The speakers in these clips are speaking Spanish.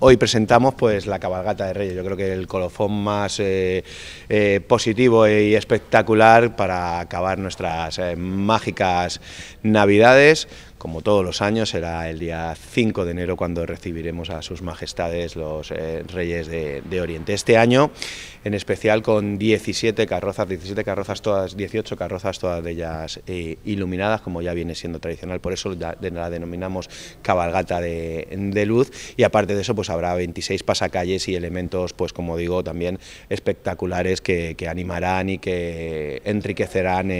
hoy presentamos pues la cabalgata de Reyes. Yo creo que el colofón más eh, eh, positivo y espectacular para acabar nuestras eh, mágicas navidades como todos los años, será el día 5 de enero cuando recibiremos a sus majestades los eh, reyes de, Oriente. Este año, en especial con 17 carrozas, 17 carrozas todas, 18 carrozas todas ellas eh, iluminadas, como ya viene siendo tradicional, por eso la, denominamos cabalgata de, luz y aparte de eso pues habrá 26 pasacalles y elementos pues como digo también espectaculares que, animarán y que enriquecerán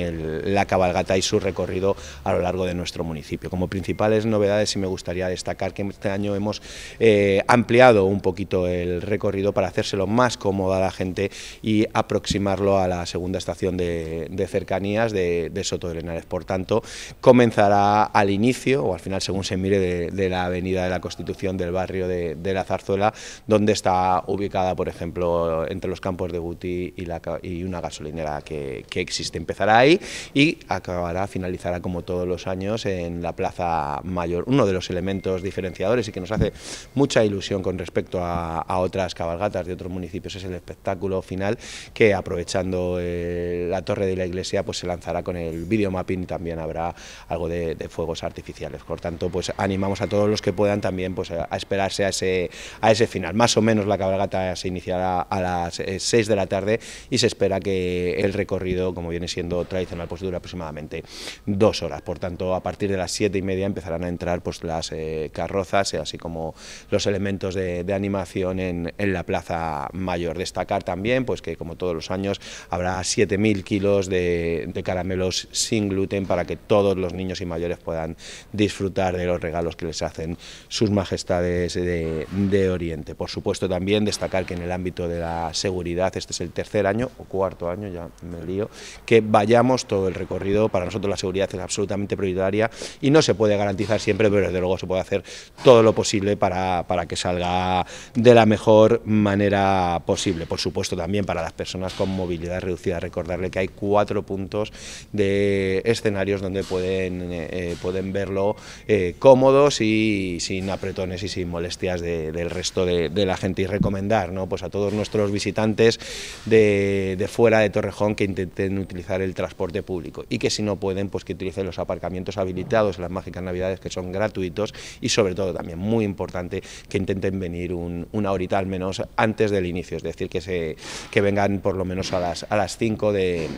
la cabalgata y su recorrido a lo largo de nuestro municipio como principales novedades y me gustaría destacar que este año hemos eh, ampliado un poquito el recorrido para hacérselo más cómodo a la gente y aproximarlo a la segunda estación de, cercanías de, Soto de Lenares. Por tanto, comenzará al inicio o al final, según se mire, de, la avenida de la Constitución del barrio de, la Zarzuela, donde está ubicada, por ejemplo, entre los campos de Guti y, una gasolinera que, que existe. Empezará ahí y acabará, finalizará como todos los años en la Plaza Mayor, uno de los elementos diferenciadores y que nos hace mucha ilusión con respecto a, otras cabalgatas de otros municipios es el espectáculo final que aprovechando eh, la torre de la iglesia pues se lanzará con el videomapping y también habrá algo de, fuegos artificiales. Por tanto, pues animamos a todos los que puedan también pues a, esperarse a ese, a ese final. Más o menos la cabalgata se iniciará a las 6 eh, de la tarde y se espera que el recorrido, como viene siendo tradicional, pues dure aproximadamente dos horas. Por tanto, a partir de las 7 siete y media empezarán a entrar pues, las eh, carrozas, eh, así como los elementos de, animación en, la Plaza Mayor. Destacar también pues, que, como todos los años, habrá 7.000 kilos de, caramelos sin gluten para que todos los niños y mayores puedan disfrutar de los regalos que les hacen sus majestades de, de Oriente. Por supuesto, también destacar que en el ámbito de la seguridad, este es el tercer año o cuarto año, ya me lío, que vayamos todo el recorrido. Para nosotros la seguridad es absolutamente prioritaria y no no se puede garantizar siempre, pero desde luego se puede hacer todo lo posible para, que salga de la mejor manera posible. Por supuesto, también para las personas con movilidad reducida, recordarle que hay cuatro puntos de escenarios donde pueden, eh, pueden verlo eh, cómodos y sin apretones y sin molestias del resto de, la gente. Y recomendar ¿no? pues a todos nuestros visitantes de, de fuera de Torrejón que intenten utilizar el transporte público y que si no pueden, pues que utilicen los aparcamientos habilitados, las mágicas navidades que son gratuitos y sobre todo también muy importante que intenten venir una horita al menos antes del inicio, es decir, que, se, que vengan por lo menos a las, a las 5 de,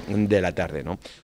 la tarde. ¿no?